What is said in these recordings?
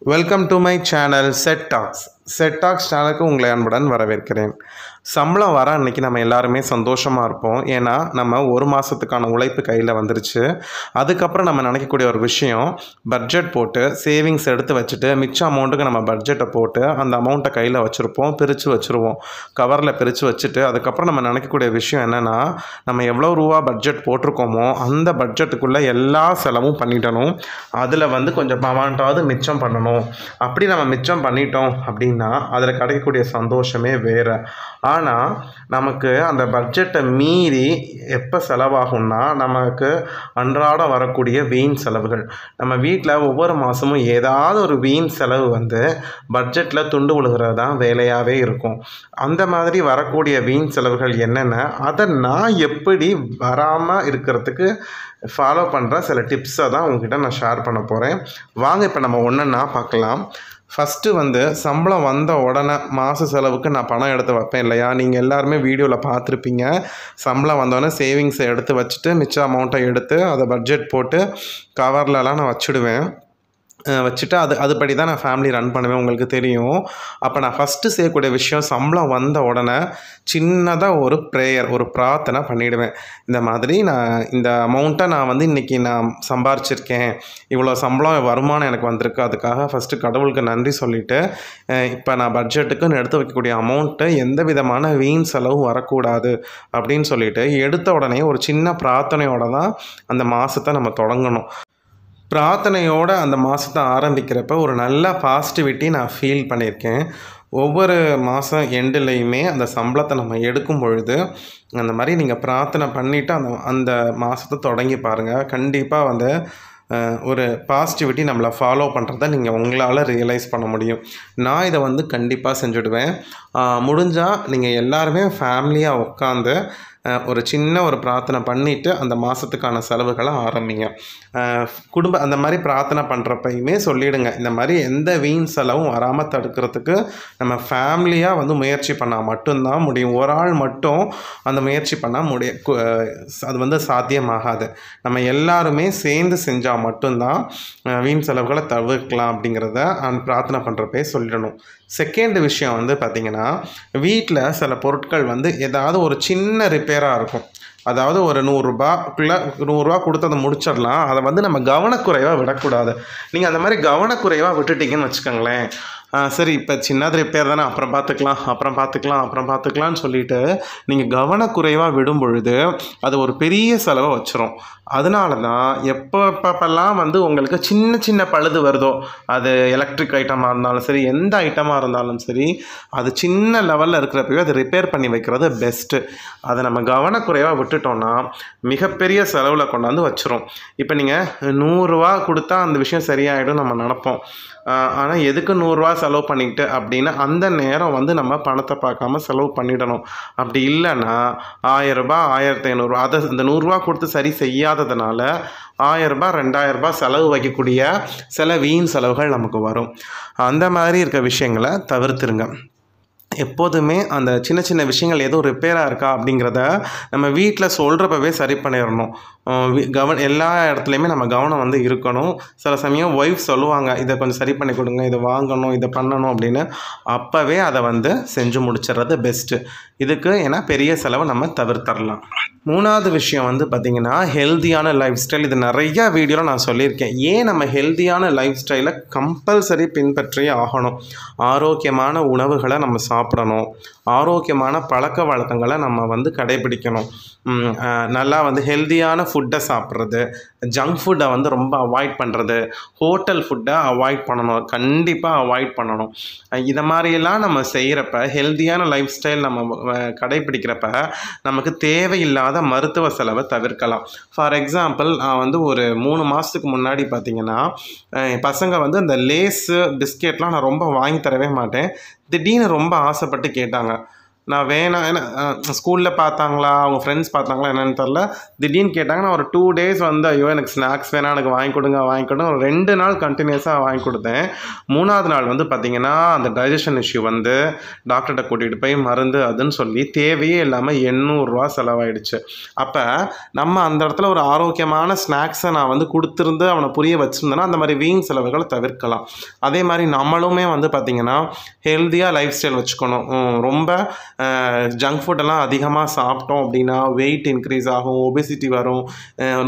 Welcome to my channel Set Talks. Chetak ஸ்டாலுக்கு உங்களை அன்புடன் வரவேற்கிறேன் சம்பளம் வர அன்றைக்கி நம்ம எல்லாருமே சந்தோஷமாக இருப்போம் ஏன்னா நம்ம ஒரு மாதத்துக்கான உழைப்பு கையில் வந்துருச்சு அதுக்கப்புறம் நம்ம நினைக்கக்கூடிய ஒரு விஷயம் பட்ஜெட் போட்டு சேவிங்ஸ் எடுத்து வச்சுட்டு மிச்ச அமௌண்ட்டுக்கு நம்ம பட்ஜெட்டை போட்டு அந்த அமௌண்ட்டை கையில் வச்சுருப்போம் பிரித்து வச்சுருவோம் கவரில் பிரித்து வச்சுட்டு அதுக்கப்புறம் நம்ம நினைக்கக்கூடிய விஷயம் என்னென்னா நம்ம எவ்வளோ ரூபா பட்ஜெட் போட்டிருக்கோமோ அந்த பட்ஜெட்டுக்குள்ளே எல்லா செலவும் பண்ணிட்டணும் அதில் வந்து கொஞ்சம் பவான்ட்டாவது மிச்சம் பண்ணணும் அப்படி நம்ம மிச்சம் பண்ணிட்டோம் அப்படின்னு அப்படின்னா அதில் கிடைக்கக்கூடிய சந்தோஷமே வேறு ஆனால் நமக்கு அந்த பட்ஜெட்டை மீறி எப்போ செலவாகும்னா நமக்கு அன்றாடம் வரக்கூடிய வீண் செலவுகள் நம்ம வீட்டில் ஒவ்வொரு மாதமும் ஏதாவது ஒரு வீண் செலவு வந்து பட்ஜெட்டில் துண்டு விழுகிறது தான் வேலையாகவே இருக்கும் அந்த மாதிரி வரக்கூடிய வீண் செலவுகள் என்னென்ன அதை நான் எப்படி வராமல் இருக்கிறதுக்கு ஃபாலோ பண்ணுற சில டிப்ஸை தான் உங்ககிட்ட நான் ஷேர் பண்ண போகிறேன் வாங்க இப்போ நம்ம ஒன்றுன்னா பார்க்கலாம் ஃபஸ்ட்டு வந்து சம்பளம் வந்த உடனே மாத செலவுக்கு நான் பணம் எடுத்து வைப்பேன் இல்லையா நீங்கள் எல்லாருமே வீடியோவில் பார்த்துருப்பீங்க சம்பளம் வந்தோடனே சேவிங்ஸை எடுத்து வச்சுட்டு மிச்ச அமௌண்ட்டை எடுத்து அதை பட்ஜெட் போட்டு கவர்லலாம் நான் வச்சுடுவேன் வச்சுட்டு அது அதுபடி தான் நான் ஃபேமிலி ரன் பண்ணுவேன் உங்களுக்கு தெரியும் அப்போ நான் ஃபஸ்ட்டு செய்யக்கூடிய விஷயம் சம்பளம் வந்த உடனே சின்னதாக ஒரு ப்ரேயர் ஒரு பிரார்த்தனை பண்ணிவிடுவேன் இந்த மாதிரி நான் இந்த அமௌண்ட்டை நான் வந்து இன்றைக்கி நான் சம்பாரிச்சிருக்கேன் இவ்வளோ சம்பளம் வருமானம் எனக்கு வந்திருக்கு அதுக்காக ஃபஸ்ட்டு கடவுளுக்கு நன்றி சொல்லிவிட்டு இப்போ நான் பட்ஜெட்டுக்குன்னு எடுத்து வைக்கக்கூடிய அமௌண்ட்டு எந்த விதமான வீண் செலவு வரக்கூடாது அப்படின்னு சொல்லிவிட்டு எடுத்த உடனே ஒரு சின்ன பிரார்த்தனையோடு தான் அந்த மாதத்தை நம்ம தொடங்கணும் பிரார்த்தனையோடு அந்த மாதத்தை ஆரம்பிக்கிறப்ப ஒரு நல்ல பாசிட்டிவிட்டி நான் ஃபீல் பண்ணியிருக்கேன் ஒவ்வொரு மாதம் எண்டுலேயுமே அந்த சம்பளத்தை நம்ம எடுக்கும் பொழுது அந்த மாதிரி நீங்கள் பிரார்த்தனை பண்ணிவிட்டு அந்த அந்த மாதத்தை தொடங்கி பாருங்கள் கண்டிப்பாக வந்து ஒரு பாசிட்டிவிட்டி நம்மளை ஃபாலோ பண்ணுறத நீங்கள் உங்களால் ரியலைஸ் பண்ண முடியும் நான் இதை வந்து கண்டிப்பாக செஞ்சுடுவேன் முடிஞ்சால் நீங்கள் எல்லாருமே ஃபேமிலியாக உட்காந்து ஒரு சின்ன ஒரு பிரார்த்தனை பண்ணிவிட்டு அந்த மாதத்துக்கான செலவுகளை ஆரம்பிங்க குடும்ப அந்த மாதிரி பிரார்த்தனை பண்ணுறப்பையுமே சொல்லிவிடுங்க இந்த மாதிரி எந்த வீண் செலவும் வராமல் தடுக்கிறதுக்கு நம்ம ஃபேமிலியாக வந்து முயற்சி பண்ணால் மட்டும்தான் முடியும் ஒரு ஆள் மட்டும் அந்த முயற்சி பண்ணால் முடிய அது வந்து சாத்தியமாகாது நம்ம எல்லாருமே சேர்ந்து செஞ்சால் மட்டும்தான் வீண் செலவுகளை தவிர்க்கலாம் அப்படிங்கிறத பிரார்த்தனை பண்ணுறப்பே சொல்லிடணும் செகண்ட் விஷயம் வந்து பார்த்திங்கன்னா வீட்டில் சில பொருட்கள் வந்து ஏதாவது ஒரு சின்ன ரிப்பேராக இருக்கும் அதாவது ஒரு நூறுரூபாக்குள்ளே நூறுரூவா கொடுத்து அதை முடிச்சிடலாம் அதை வந்து நம்ம கவனக்குறைவாக விடக்கூடாது நீங்கள் அந்த மாதிரி கவனக்குறைவாக விட்டுட்டிங்கன்னு வச்சுக்கோங்களேன் சரி இப்போ சின்னாதிரி பேர் தானே அப்புறம் பார்த்துக்கலாம் அப்புறம் பார்த்துக்கலாம் அப்புறம் பார்த்துக்கலான்னு சொல்லிட்டு நீங்கள் கவனக்குறைவாக விடும் பொழுது அது ஒரு பெரிய செலவை வச்சிரும் அதனால தான் எப்போ எப்பப்பெல்லாம் வந்து உங்களுக்கு சின்ன சின்ன பழுது வருதோ அது எலக்ட்ரிக் ஐட்டமாக இருந்தாலும் சரி எந்த ஐட்டமாக இருந்தாலும் சரி அது சின்ன லெவலில் இருக்கிறப்பவே அது ரிப்பேர் பண்ணி வைக்கிறது பெஸ்ட்டு அதை நம்ம கவனக்குறைவாக விட்டுட்டோம்னா மிகப்பெரிய செலவில் கொண்டாந்து வச்சிரும் இப்போ நீங்கள் நூறுரூவா கொடுத்தா அந்த விஷயம் சரியாயிடும் நம்ம நினப்போம் ஆனால் எதுக்கு நூறுரூவா செலவு பண்ணிக்கிட்டு அப்படின்னா அந்த நேரம் வந்து நம்ம பணத்தை பார்க்காம செலவு பண்ணிடணும் அப்படி இல்லைன்னா ஆயரூபா ஆயிரத்தி ஐநூறுரூவா அதை இந்த நூறுரூவா கொடுத்து சரி செய்யாததுனால ஆயரூபா ரெண்டாயிரரூபா செலவு வைக்கக்கூடிய சில வீண் செலவுகள் நமக்கு வரும் அந்த மாதிரி இருக்க விஷயங்களை தவிர்த்துருங்க எப்போதுமே அந்த சின்ன சின்ன விஷயங்கள் எதுவும் ரிப்பேராக இருக்கா அப்படிங்கிறத நம்ம வீட்டில் சொல்கிறப்பவே சரி பண்ணிடணும் கவன் எல்லா இடத்துலையுமே நம்ம கவனம் வந்து இருக்கணும் சில சமயம் ஒய்ஃப் சொல்லுவாங்க இதை கொஞ்சம் சரி பண்ணி கொடுங்க இதை வாங்கணும் இதை பண்ணணும் அப்படின்னு அப்போவே அதை வந்து செஞ்சு முடிச்சிடுறது பெஸ்ட்டு இதுக்கு ஏன்னா பெரிய செலவை நம்ம தவிர்த்தரலாம் மூணாவது விஷயம் வந்து பார்த்திங்கன்னா ஹெல்த்தியான லைஃப் ஸ்டைல் இது நிறையா வீடியோவில் நான் சொல்லியிருக்கேன் ஏன் நம்ம ஹெல்த்தியான லைஃப் ஸ்டைலை கம்பல்சரி பின்பற்றியே ஆகணும் ஆரோக்கியமான உணவுகளை நம்ம சாப்பிடணும் சாப்பிடணும் ஆரோக்கியமான பழக்க வழக்கங்களை நம்ம வந்து கடைபிடிக்கணும் நல்லா வந்து ஹெல்த்தியான ஃபுட்டை சாப்பிட்றது ஜங்க் ஃபுட்டை வந்து ரொம்ப அவாய்ட் பண்ணுறது ஹோட்டல் ஃபுட்டை அவாய்ட் பண்ணணும் கண்டிப்பாக அவாய்ட் பண்ணணும் இதை மாதிரியெல்லாம் நம்ம செய்கிறப்ப ஹெல்த்தியான லைஃப் ஸ்டைல் நம்ம கடைபிடிக்கிறப்ப நமக்கு தேவையில்லாத மருத்துவ செலவை தவிர்க்கலாம் ஃபார் எக்ஸாம்பிள் நான் வந்து ஒரு மூணு மாதத்துக்கு முன்னாடி பார்த்திங்கன்னா பசங்க வந்து இந்த லேஸு பிஸ்கெட்லாம் நான் ரொம்ப வாங்கி தரவே மாட்டேன் திடீர்னு ரொம்ப ஆசைப்பட்டு கேட்டாங்க நான் வேணாம் ஏன்னா ஸ்கூலில் பார்த்தாங்களா அவங்க ஃப்ரெண்ட்ஸ் பார்த்தாங்களா என்னென்னு தெரில திடீர்னு கேட்டாங்க நான் ஒரு டூ டேஸ் வந்து ஐயோ எனக்கு ஸ்நாக்ஸ் வேணாம் எனக்கு வாங்கி கொடுங்க வாங்கி கொடுங்க ஒரு ரெண்டு நாள் கண்டினியூஸாக வாங்கி கொடுத்தேன் மூணாவது நாள் வந்து பார்த்திங்கன்னா அந்த டைஜஷன் இஷ்யூ வந்து டாக்டர்கிட்ட கூட்டிகிட்டு போய் மருந்து அதுன்னு சொல்லி தேவையே இல்லாமல் எண்ணூறுரூவா செலவாயிடுச்சு அப்போ நம்ம அந்த இடத்துல ஒரு ஆரோக்கியமான ஸ்நாக்ஸை நான் வந்து கொடுத்துருந்து அவனை புரிய வச்சுருந்தேன்னா அந்த மாதிரி வீண் செலவுகளை தவிர்க்கலாம் அதே மாதிரி நம்மளுமே வந்து பார்த்திங்கன்னா ஹெல்த்தியாக லைஃப் ஸ்டைல் வச்சுக்கணும் ரொம்ப ஜங்க் ஃபுட்டெல்லாம் அதிகமாக சாப்பிட்டோம் அப்படின்னா வெயிட் இன்க்ரீஸ் ஆகும் ஒபிசிட்டி வரும்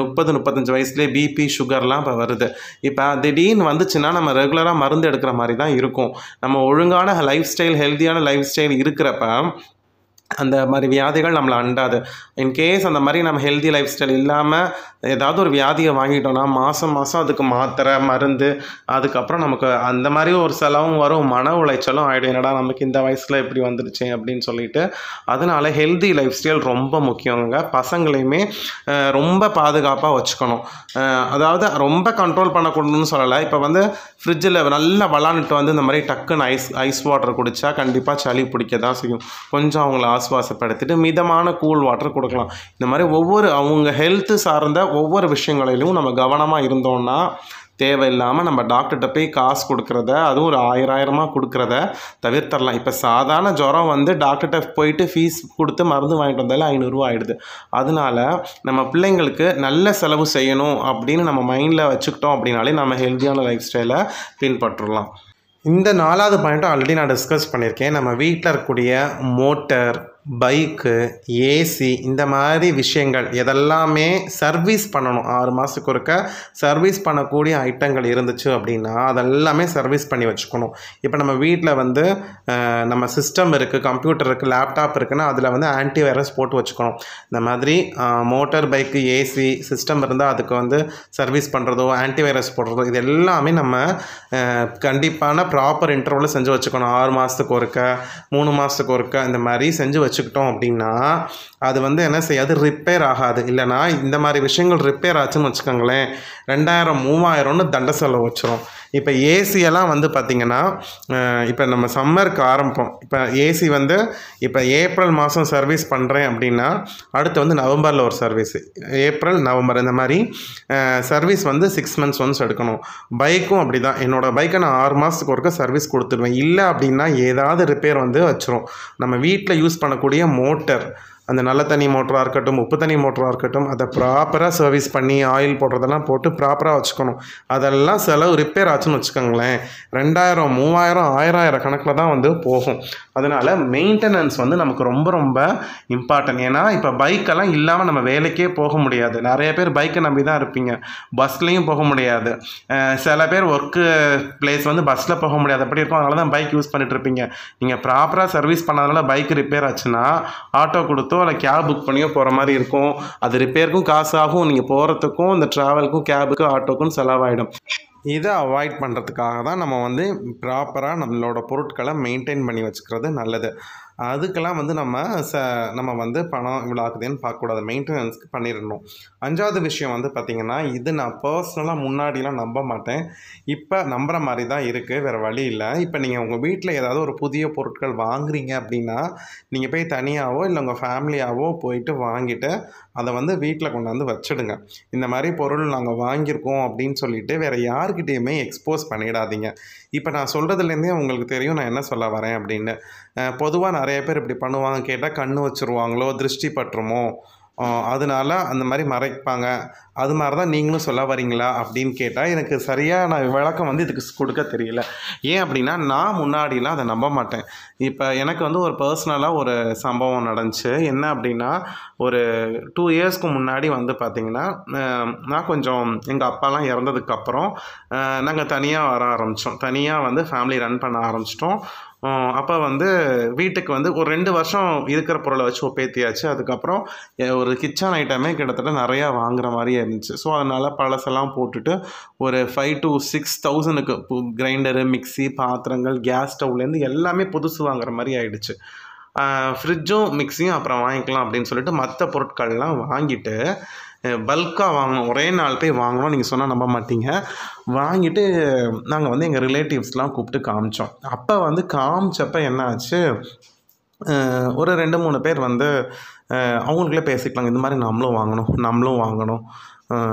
முப்பது முப்பத்தஞ்சு வயசுலேயே பிபி சுகர்லாம் இப்போ வருது இப்போ திடீர்னு வந்துச்சுன்னா நம்ம ரெகுலராக மருந்து எடுக்கிற மாதிரி தான் இருக்கும் நம்ம ஒழுங்கான லைஃப் ஸ்டைல் ஹெல்த்தியான லைஃப் ஸ்டைல் இருக்கிறப்ப அந்த மாதிரி வியாதிகள் நம்மளை அண்டாது இன்கேஸ் அந்த மாதிரி நம்ம ஹெல்தி லைஃப் ஸ்டைல் இல்லாமல் ஏதாவது ஒரு வியாதியை வாங்கிட்டோம்னா மாதம் மாதம் அதுக்கு மாத்திரை மருந்து அதுக்கப்புறம் நமக்கு அந்த மாதிரி ஒரு செலவும் வரும் மன உளைச்சலும் ஆகிடும் என்னடா நமக்கு இந்த வயசில் எப்படி வந்துடுச்சு அப்படின்னு சொல்லிட்டு அதனால் ஹெல்தி லைஃப் ஸ்டைல் ரொம்ப முக்கியங்க பசங்களையுமே ரொம்ப பாதுகாப்பாக வச்சுக்கணும் அதாவது ரொம்ப கண்ட்ரோல் பண்ணக்கூடணும்னு சொல்லலை இப்போ வந்து ஃப்ரிட்ஜில் நல்லா விளாண்டுட்டு வந்து இந்த மாதிரி டக்குன்னு ஐஸ் ஐஸ் வாட்டர் குடித்தா கண்டிப்பாக சளி பிடிக்க தான் செய்யும் கொஞ்சம் அவங்கள ஆஸ்வாசப்படுத்திட்டு மிதமான கூல் வாட்டர் கொடுக்கலாம் இந்த மாதிரி ஒவ்வொரு அவங்க ஹெல்த்து சார்ந்த ஒவ்வொரு விஷயங்களிலும் நம்ம கவனமாக இருந்தோம்னா தேவையில்லாமல் நம்ம டாக்டர்கிட்ட போய் காசு கொடுக்குறத அதுவும் ஒரு ஆயிரம் ஆயிரமாக கொடுக்குறத தவிர்த்தரலாம் இப்போ சாதாரண ஜுரம் வந்து டாக்டர்கிட்ட போயிட்டு ஃபீஸ் கொடுத்து மருந்து வாங்கிட்டு வந்தாலே ஐநூறுரூவா ஆகிடுது அதனால் நம்ம பிள்ளைங்களுக்கு நல்ல செலவு செய்யணும் அப்படின்னு நம்ம மைண்டில் வச்சுக்கிட்டோம் அப்படின்னாலே நம்ம ஹெல்த்தியான லைஃப் ஸ்டைலை பின்பற்றலாம் இந்த நாலாவது பாயிண்ட்டும் ஆல்ரெடி நான் டிஸ்கஸ் பண்ணியிருக்கேன் நம்ம வீட்டில் இருக்கக்கூடிய மோட்டர் பைக்கு ஏசி இந்த மாதிரி விஷயங்கள் எதெல்லாமே சர்வீஸ் பண்ணணும் ஆறு மாதத்துக்கு ஒருக்க சர்வீஸ் பண்ணக்கூடிய ஐட்டங்கள் இருந்துச்சு அப்படின்னா அதெல்லாமே சர்வீஸ் பண்ணி வச்சுக்கணும் இப்போ நம்ம வீட்டில் வந்து நம்ம சிஸ்டம் இருக்குது கம்ப்யூட்டர் இருக்குது லேப்டாப் இருக்குன்னா அதில் வந்து ஆன்டி வைரஸ் போட்டு வச்சுக்கணும் இந்த மாதிரி மோட்டார் பைக்கு ஏசி சிஸ்டம் இருந்தால் அதுக்கு வந்து சர்வீஸ் பண்ணுறதோ ஆன்டி வைரஸ் போடுறதோ இது எல்லாமே நம்ம கண்டிப்பான ப்ராப்பர் இன்டர்வலில் செஞ்சு வச்சுக்கணும் ஆறு மாதத்துக்கு ஒருக்க மூணு மாதத்துக்கு ஒருக்க இந்த மாதிரி செஞ்சு வச்சு வச்சுக்கிட்டோம் அப்படின்னா அது வந்து என்ன செய்யாது ரிப்பேர் ஆகாது இல்லைனா இந்த மாதிரி விஷயங்கள் ரிப்பேர் ஆச்சுன்னு வச்சுக்கோங்களேன் ரெண்டாயிரம் மூவாயிரம்னு தண்டை செலவு வச்சிரும் இப்போ ஏசியெல்லாம் வந்து பார்த்திங்கன்னா இப்போ நம்ம சம்மருக்கு ஆரம்பம் இப்போ ஏசி வந்து இப்போ ஏப்ரல் மாதம் சர்வீஸ் பண்ணுறேன் அப்படின்னா அடுத்து வந்து நவம்பரில் ஒரு சர்வீஸ் ஏப்ரல் நவம்பர் இந்த மாதிரி சர்வீஸ் வந்து சிக்ஸ் மந்த்ஸ் ஒன்ஸ் எடுக்கணும் பைக்கும் அப்படி தான் என்னோடய பைக்கை நான் ஆறு மாதத்துக்கு ஒருக்க சர்வீஸ் கொடுத்துருவேன் இல்லை அப்படின்னா ஏதாவது ரிப்பேர் வந்து வச்சிரும் நம்ம வீட்டில் யூஸ் பண்ணக்கூடிய மோட்டர் அந்த நல்ல தண்ணி மோட்டராக இருக்கட்டும் உப்பு தண்ணி மோட்டராக இருக்கட்டும் அதை ப்ராப்பராக சர்வீஸ் பண்ணி ஆயில் போடுறதெல்லாம் போட்டு ப்ராப்பராக வச்சுக்கணும் அதெல்லாம் செலவு ரிப்பேர் ஆச்சுன்னு வச்சுக்கோங்களேன் ரெண்டாயிரம் மூவாயிரம் ஆயிரம் கணக்கில் தான் வந்து போகும் அதனால் மெயின்டெனன்ஸ் வந்து நமக்கு ரொம்ப ரொம்ப இம்பார்ட்டன்ட் ஏன்னா இப்போ பைக்கெல்லாம் இல்லாமல் நம்ம வேலைக்கே போக முடியாது நிறைய பேர் பைக்கை நம்பி தான் இருப்பீங்க பஸ்லேயும் போக முடியாது சில பேர் ஒர்க்கு பிளேஸ் வந்து பஸ்ஸில் போக முடியாது அப்படி இருக்கும் அதனால தான் பைக் யூஸ் பண்ணிகிட்டு இருப்பீங்க நீங்கள் ப்ராப்பராக சர்வீஸ் பண்ணாதனால பைக் ரிப்பேர் ஆச்சுன்னா ஆட்டோ கொடுத்து பார்த்தோ கேப் புக் பண்ணியோ போகிற மாதிரி இருக்கும் அது ரிப்பேருக்கும் காசாகும் நீங்கள் போகிறதுக்கும் இந்த ட்ராவலுக்கும் கேபுக்கும் ஆட்டோக்கும் செலவாயிடும் இதை அவாய்ட் பண்ணுறதுக்காக தான் நம்ம வந்து ப்ராப்பராக நம்மளோட பொருட்களை மெயின்டைன் பண்ணி வச்சுக்கிறது நல்லது அதுக்கெல்லாம் வந்து நம்ம ச நம்ம வந்து பணம் இவ்வளோ ஆகுதுன்னு பார்க்கக்கூடாது மெயின்டெனன்ஸ்க்கு பண்ணிடணும் அஞ்சாவது விஷயம் வந்து பார்த்திங்கன்னா இது நான் பர்சனலாக முன்னாடிலாம் நம்ப மாட்டேன் இப்போ நம்புகிற மாதிரி தான் இருக்குது வேறு வழி இல்லை இப்போ நீங்கள் உங்கள் வீட்டில் ஏதாவது ஒரு புதிய பொருட்கள் வாங்குறீங்க அப்படின்னா நீங்கள் போய் தனியாகவோ இல்லை உங்கள் ஃபேமிலியாகவோ போயிட்டு வாங்கிட்டு அதை வந்து வீட்டில் கொண்டாந்து வச்சுடுங்க இந்த மாதிரி பொருள் நாங்கள் வாங்கியிருக்கோம் அப்படின்னு சொல்லிட்டு வேறு யாருக்கிட்டேயுமே எக்ஸ்போஸ் பண்ணிடாதீங்க இப்போ நான் சொல்கிறதுலேருந்தே உங்களுக்கு தெரியும் நான் என்ன சொல்ல வரேன் அப்படின்னு பொதுவாக நிறைய பேர் இப்படி பண்ணுவாங்க கேட்டால் கண் வச்சுருவாங்களோ திருஷ்டி பற்றுமோ அதனால அந்த மாதிரி மறைப்பாங்க அது மாதிரி தான் நீங்களும் சொல்ல வரீங்களா அப்படின்னு கேட்டால் எனக்கு சரியாக நான் விளக்கம் வந்து இதுக்கு கொடுக்க தெரியல ஏன் அப்படின்னா நான் முன்னாடிலாம் அதை நம்ப மாட்டேன் இப்போ எனக்கு வந்து ஒரு பர்சனலாக ஒரு சம்பவம் நடந்துச்சு என்ன அப்படின்னா ஒரு டூ இயர்ஸ்க்கு முன்னாடி வந்து பார்த்திங்கன்னா நான் கொஞ்சம் எங்கள் அப்பாலாம் இறந்ததுக்கப்புறம் நாங்கள் தனியாக வர ஆரம்பித்தோம் தனியாக வந்து ஃபேமிலி ரன் பண்ண ஆரம்பிச்சிட்டோம் அப்போ வந்து வீட்டுக்கு வந்து ஒரு ரெண்டு வருஷம் இருக்கிற பொருளை வச்சு ஒப்பேத்தியாச்சு அதுக்கப்புறம் ஒரு கிச்சன் ஐட்டமே கிட்டத்தட்ட நிறையா வாங்குற மாதிரி இருந்துச்சு ஸோ அதனால் பழசெல்லாம் போட்டுட்டு ஒரு ஃபைவ் டு சிக்ஸ் தௌசண்டுக்கு கிரைண்டரு மிக்சி பாத்திரங்கள் கேஸ் ஸ்டவ்லேருந்து எல்லாமே புதுசு வாங்குற மாதிரி ஆயிடுச்சு ஃப்ரிட்ஜும் மிக்ஸியும் அப்புறம் வாங்கிக்கலாம் அப்படின்னு சொல்லிட்டு மற்ற பொருட்கள்லாம் வாங்கிட்டு பல்காக வாங்கணும் ஒரே நாள் போய் வாங்கணும் நீங்கள் சொன்னால் நம்ப மாட்டீங்க வாங்கிட்டு நாங்கள் வந்து எங்கள் ரிலேட்டிவ்ஸ்லாம் கூப்பிட்டு காமிச்சோம் அப்போ வந்து காமிச்சப்போ என்ன ஆச்சு ஒரு ரெண்டு மூணு பேர் வந்து அவங்களுக்குள்ளே பேசிக்கலாங்க இந்த மாதிரி நம்மளும் வாங்கணும் நம்மளும் வாங்கணும்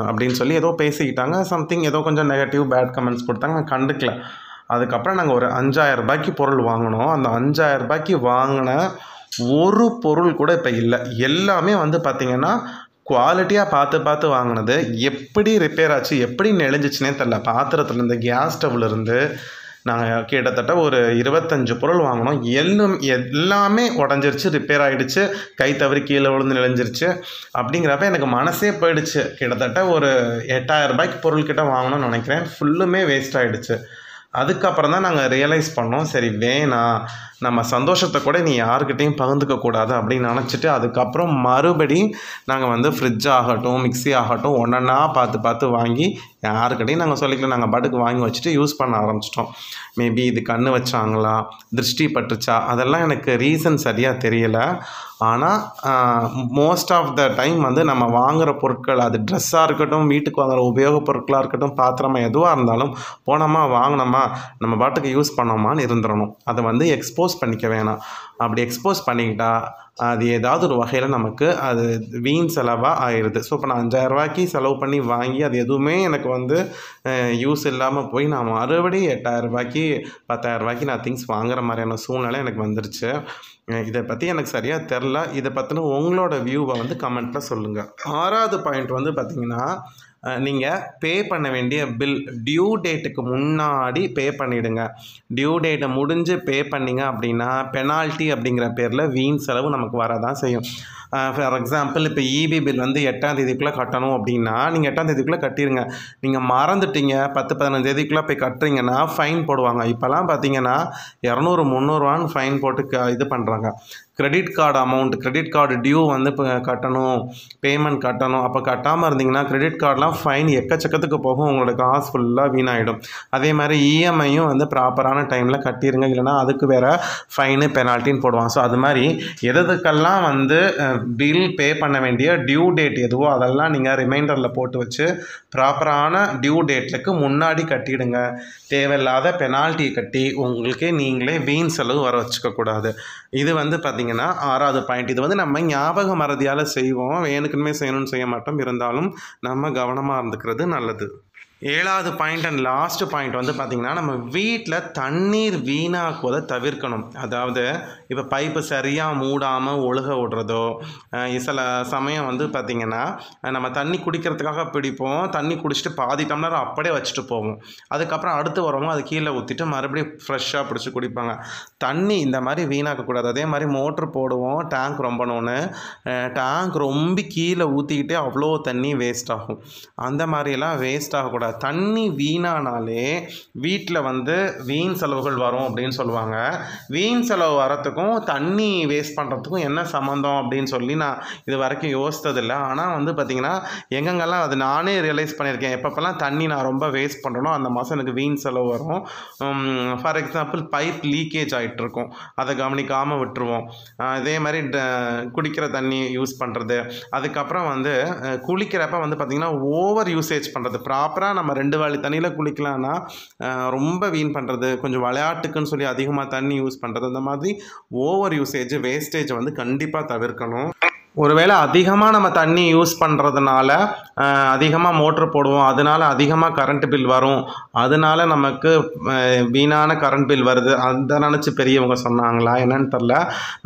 அப்படின்னு சொல்லி ஏதோ பேசிக்கிட்டாங்க சம்திங் ஏதோ கொஞ்சம் நெகட்டிவ் பேட் கமெண்ட்ஸ் கொடுத்தாங்க நான் கண்டுக்கல அதுக்கப்புறம் நாங்கள் ஒரு அஞ்சாயிரம் ரூபாய்க்கு பொருள் வாங்கினோம் அந்த அஞ்சாயிரம் ரூபாய்க்கு வாங்கின ஒரு பொருள் கூட இப்போ இல்லை எல்லாமே வந்து பார்த்திங்கன்னா குவாலிட்டியாக பார்த்து பார்த்து வாங்கினது எப்படி ரிப்பேர் ஆச்சு எப்படி நெளிஞ்சிச்சுனே தெரில பாத்திரத்துலேருந்து கேஸ் ஸ்டவ்லேருந்து நாங்கள் கிட்டத்தட்ட ஒரு இருபத்தஞ்சு பொருள் வாங்கினோம் எல்லும் எல்லாமே உடஞ்சிருச்சு ரிப்பேர் ஆகிடுச்சு கை தவறி கீழே விழுந்து நிலைஞ்சிருச்சு அப்படிங்கிறப்ப எனக்கு மனசே போயிடுச்சு கிட்டத்தட்ட ஒரு எட்டாயிரம் ரூபாய்க்கு பொருள் கிட்ட வாங்கணும்னு நினைக்கிறேன் ஃபுல்லுமே வேஸ்ட் ஆகிடுச்சு அதுக்கப்புறம் தான் நாங்கள் ரியலைஸ் பண்ணோம் சரி வேணாம் நம்ம சந்தோஷத்தை கூட நீ யாருக்கிட்டேயும் பகிர்ந்துக்க கூடாது அப்படின்னு நினச்சிட்டு அதுக்கப்புறம் மறுபடி நாங்கள் வந்து ஃப்ரிட்ஜ் ஆகட்டும் மிக்சி ஆகட்டும் ஒன்றா பார்த்து பார்த்து வாங்கி யாருக்கிட்டையும் நாங்கள் சொல்லிக்கலாம் நாங்கள் பாட்டுக்கு வாங்கி வச்சுட்டு யூஸ் பண்ண ஆரம்பிச்சிட்டோம் மேபி இது கண்ணு வச்சாங்களா திருஷ்டி பட்டுச்சா அதெல்லாம் எனக்கு ரீசன் சரியாக தெரியலை ஆனால் மோஸ்ட் ஆஃப் த டைம் வந்து நம்ம வாங்குகிற பொருட்கள் அது ட்ரெஸ்ஸாக இருக்கட்டும் வீட்டுக்கு வாங்குகிற உபயோகப் பொருட்களாக இருக்கட்டும் பாத்திரமா எதுவாக இருந்தாலும் போனோமா வாங்கினோமா நம்ம பாட்டுக்கு யூஸ் பண்ணோமான்னு இருந்துடணும் அதை வந்து எக்ஸ்போஸ் எக்ஸ்போஸ் பண்ணிக்க வேணாம் அப்படி எக்ஸ்போஸ் பண்ணிக்கிட்டால் அது ஏதாவது ஒரு வகையில் நமக்கு அது வீண் செலவாக ஆயிடுது ஸோ இப்போ நான் அஞ்சாயிரரூவாய்க்கு செலவு பண்ணி வாங்கி அது எதுவுமே எனக்கு வந்து யூஸ் இல்லாமல் போய் நான் மறுபடியும் எட்டாயிரரூபாய்க்கு பத்தாயிரரூபாய்க்கு நான் திங்ஸ் வாங்குற மாதிரியான சூழ்நிலை எனக்கு வந்துருச்சு இதை பற்றி எனக்கு சரியாக தெரில இதை பற்றின உங்களோட வியூவை வந்து கமெண்ட்டில் சொல்லுங்கள் ஆறாவது பாயிண்ட் வந்து பார்த்திங்கன்னா நீங்கள் பே பண்ண வேண்டிய பில் டியூ டேட்டுக்கு முன்னாடி பே பண்ணிவிடுங்க டியூ டேட்டை முடிஞ்சு பே பண்ணிங்க அப்படின்னா பெனால்ட்டி அப்படிங்கிற பேரில் வீண் செலவு நமக்கு வரதான் செய்யும் ஃபார் எக்ஸாம்பிள் இப்போ இபி பில் வந்து எட்டாம் தேதிக்குள்ளே கட்டணும் அப்படின்னா நீங்கள் எட்டாம் தேதிக்குள்ளே கட்டிடுங்க நீங்கள் மறந்துட்டீங்க பத்து பதினஞ்சு தேதிக்குள்ளே போய் கட்டுறீங்கன்னா ஃபைன் போடுவாங்க இப்போலாம் பார்த்தீங்கன்னா இரநூறு முந்நூறுவான்னு ஃபைன் போட்டு க இது பண்ணுறாங்க credit card amount credit card due வந்து இப்போ கட்டணும் பேமெண்ட் கட்டணும் அப்போ கட்டாமல் இருந்தீங்கன்னா க்ரெடிட் கார்டெலாம் ஃபைன் எக்கச்சக்கத்துக்கு போகும் உங்களோட காசு ஃபுல்லாக வீணாகிடும் அதே மாதிரி இஎம்ஐயும் e வந்து ப்ராப்பரான டைமில் கட்டிடுங்க இல்லைனா அதுக்கு வேறு ஃபைனு பெனால்ட்டின்னு போடுவாங்க ஸோ அது மாதிரி எதுக்கெல்லாம் வந்து பில் பே பண்ண வேண்டிய டியூ டேட் எதுவோ அதெல்லாம் நீங்கள் ரிமைண்டரில் போட்டு வச்சு ப்ராப்பரான டியூ டேட்டுக்கு முன்னாடி கட்டிடுங்க தேவையில்லாத பெனால்ட்டியை கட்டி உங்களுக்கே நீங்களே வீண் செலவு வர வச்சுக்கக்கூடாது இது வந்து பார்த்திங்கன்னா ஆறாவது பாயிண்ட் இது வந்து நம்ம ஞாபக மறதியால் செய்வோம் வேணுக்குமே செய்யணும்னு செய்ய மாட்டோம் இருந்தாலும் நம்ம கவனமாக இருந்துக்கிறது நல்லது ஏழாவது பாயிண்ட் அண்ட் லாஸ்ட் பாயிண்ட் வந்து பார்த்திங்கன்னா நம்ம வீட்டில் தண்ணீர் வீணாக்குவதை தவிர்க்கணும் அதாவது இப்போ பைப்பு சரியாக மூடாமல் ஒழுக விடுறதோ சில சமயம் வந்து பார்த்திங்கன்னா நம்ம தண்ணி குடிக்கிறதுக்காக பிடிப்போம் தண்ணி குடிச்சிட்டு பாதி டம்ளர் அப்படியே வச்சுட்டு போவோம் அதுக்கப்புறம் அடுத்து வரவங்க அது கீழே ஊற்றிட்டு மறுபடியும் ஃப்ரெஷ்ஷாக பிடிச்சி குடிப்பாங்க தண்ணி இந்த மாதிரி வீணாக்கக்கூடாது அதே மாதிரி மோட்ரு போடுவோம் டேங்க் ரொம்பணும்னு டேங்க் ரொம்ப கீழே ஊற்றிக்கிட்டே அவ்வளோ தண்ணி வேஸ்ட் ஆகும் அந்த மாதிரியெல்லாம் வேஸ்ட் ஆகக்கூடாது தண்ணி வீணானாலே வீட்டில் வந்து வீண் செலவுகள் வரும் அப்படின்னு சொல்லுவாங்க வீண் செலவு வரத்துக்கும் தண்ணி வேஸ்ட் பண்ணுறதுக்கும் என்ன சம்மந்தம் அப்படின்னு சொல்லி நான் இது வரைக்கும் யோசித்ததில்லை ஆனால் வந்து பார்த்திங்கன்னா எங்கெங்கெல்லாம் அது நானே ரியலைஸ் பண்ணியிருக்கேன் எப்பப்பெல்லாம் தண்ணி நான் ரொம்ப வேஸ்ட் பண்ணுறனோ அந்த மாதம் எனக்கு வீண் செலவு வரும் ஃபார் எக்ஸாம்பிள் பைப் லீக்கேஜ் ஆகிட்டுருக்கும் அதை கவனிக்காமல் விட்டுருவோம் இதே மாதிரி குடிக்கிற தண்ணி யூஸ் பண்ணுறது அதுக்கப்புறம் வந்து குளிக்கிறப்ப வந்து பார்த்திங்கன்னா ஓவர் யூசேஜ் பண்ணுறது ப்ராப்பராக நம்ம நம்ம ரெண்டு வாளி தண்ணியில் குளிக்கலாம்னா ரொம்ப வீண் பண்ணுறது கொஞ்சம் விளையாட்டுக்குன்னு சொல்லி அதிகமாக தண்ணி யூஸ் பண்ணுறது அந்த மாதிரி ஓவர் யூசேஜ் வேஸ்டேஜை வந்து கண்டிப்பாக தவிர்க்கணும் ஒருவேளை அதிகமாக நம்ம தண்ணி யூஸ் பண்ணுறதுனால அதிகமாக மோட்ரு போடுவோம் அதனால் அதிகமாக கரண்ட் பில் வரும் அதனால நமக்கு வீணான கரண்ட் பில் வருது அதை நினச்சி பெரியவங்க சொன்னாங்களா என்னன்னு தெரில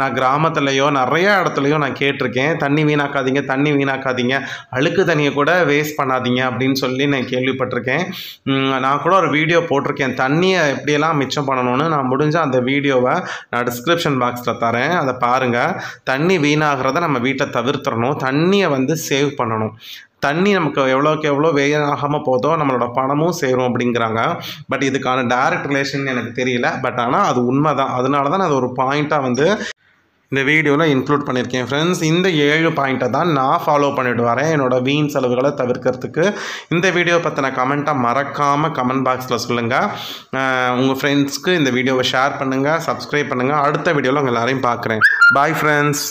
நான் கிராமத்துலேயோ நிறைய இடத்துலையோ நான் கேட்டிருக்கேன் தண்ணி வீணாக்காதீங்க தண்ணி வீணாக்காதீங்க அழுக்கு தண்ணியை கூட வேஸ்ட் பண்ணாதீங்க அப்படின்னு சொல்லி நான் கேள்விப்பட்டிருக்கேன் நான் கூட ஒரு வீடியோ போட்டிருக்கேன் தண்ணியை எப்படியெல்லாம் மிச்சம் பண்ணணும்னு நான் முடிஞ்ச அந்த வீடியோவை நான் டிஸ்கிரிப்ஷன் பாக்ஸில் தரேன் அதை பாருங்கள் தண்ணி வீணாகிறத நம்ம வீட்டில் ஹீட்டை தவிர்த்துடணும் தண்ணியை வந்து சேவ் பண்ணணும் தண்ணி நமக்கு எவ்வளோக்கு எவ்வளோ ஆகாமல் போதோ நம்மளோட பணமும் சேரும் அப்படிங்கிறாங்க பட் இதுக்கான டைரக்ட் ரிலேஷன் எனக்கு தெரியல பட் ஆனால் அது உண்மை தான் அதனால தான் அது ஒரு பாயிண்ட்டாக வந்து இந்த வீடியோவில் இன்க்ளூட் பண்ணியிருக்கேன் ஃப்ரெண்ட்ஸ் இந்த ஏழு பாயிண்ட்டை தான் நான் ஃபாலோ பண்ணிட்டு வரேன் என்னோடய வீண் செலவுகளை தவிர்க்கிறதுக்கு இந்த வீடியோ பற்றின கமெண்ட்டாக மறக்காமல் கமெண்ட் பாக்ஸில் சொல்லுங்கள் உங்கள் ஃப்ரெண்ட்ஸ்க்கு இந்த வீடியோவை ஷேர் பண்ணுங்கள் சப்ஸ்கிரைப் பண்ணுங்கள் அடுத்த வீடியோவில் உங்கள் எல்லாரையும் பார்க்குறேன் பாய் ஃப்ரெண்ட்ஸ்